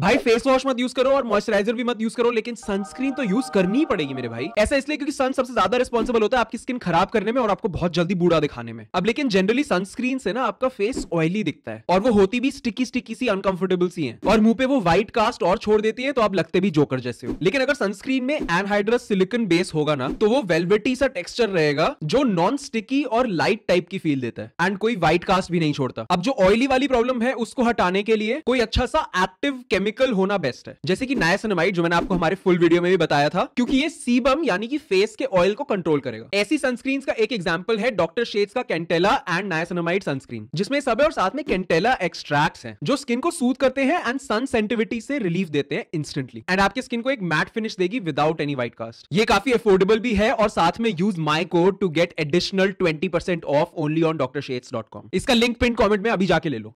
भाई face wash मत use करो और मॉइस्चराइजर भी मत यूज करो लेकिन सनस्क्रीन तो यूज करनी ही पड़ेगी मेरे भाई ऐसा इसलिए क्योंकि सन सबसे ज्यादा रिस्पॉन्सिबल होता है आपकी स्किन खराब करने में और आपको बहुत जल्दी बूढ़ा दिखाने में अब लेकिन जनरली सनस्क्रीन से ना आपका फेस ऑयली दिखता है और वो होती भी स्टिकी स्टिकी सी अनकंफर्टेबल सी है और मुंह पे वो व्हाइट कास्ट और छोड़ देती है तो आप लगते भी जोकर जैसे हो लेकिन अगर सनस्क्रीन में एनहाइड्रस सिलिकन बेस होगा ना तो वो वेलवेटी सा टेक्सचर रहेगा जो नॉन स्टिकी और लाइट टाइप की फील देता है एंड कोई व्हाइट कास्ट भी नहीं छोड़ता अब जो ऑयली वाली प्रॉब्लम है उसको हटाने के लिए कोई अच्छा सा एक्टिव केमिकल होना बेस्ट है जैसे कि नायसनमाइड जो मैंने आपको हमारे फुल वीडियो में भी बताया था क्योंकि ये सीबम यानी कि फेस के ऑयल को कंट्रोल करेगा ऐसी सनस्क्रीन का एक एग्जाम्पल है डॉक्टर शेड्स का कैंटेला एंड नायसनमाइड सनस्क्रीन जिसमें सब है और साथ में कैंटेला एक्सट्रैक्ट है जो स्किन को सूद करते हैं एंड सन सेंटिविटी से रिलीफ देते हैं इंस्टेंटली एंड आपके स्किन को एक मैट फिनिश देगी विदाउट एनी व्हाइट कास्ट ये काफी अफोर्डेबल भी है और साथ में use my code to get additional twenty off only on doctor इसका लिंक पिन कॉमेंट में अभी जाके ले लो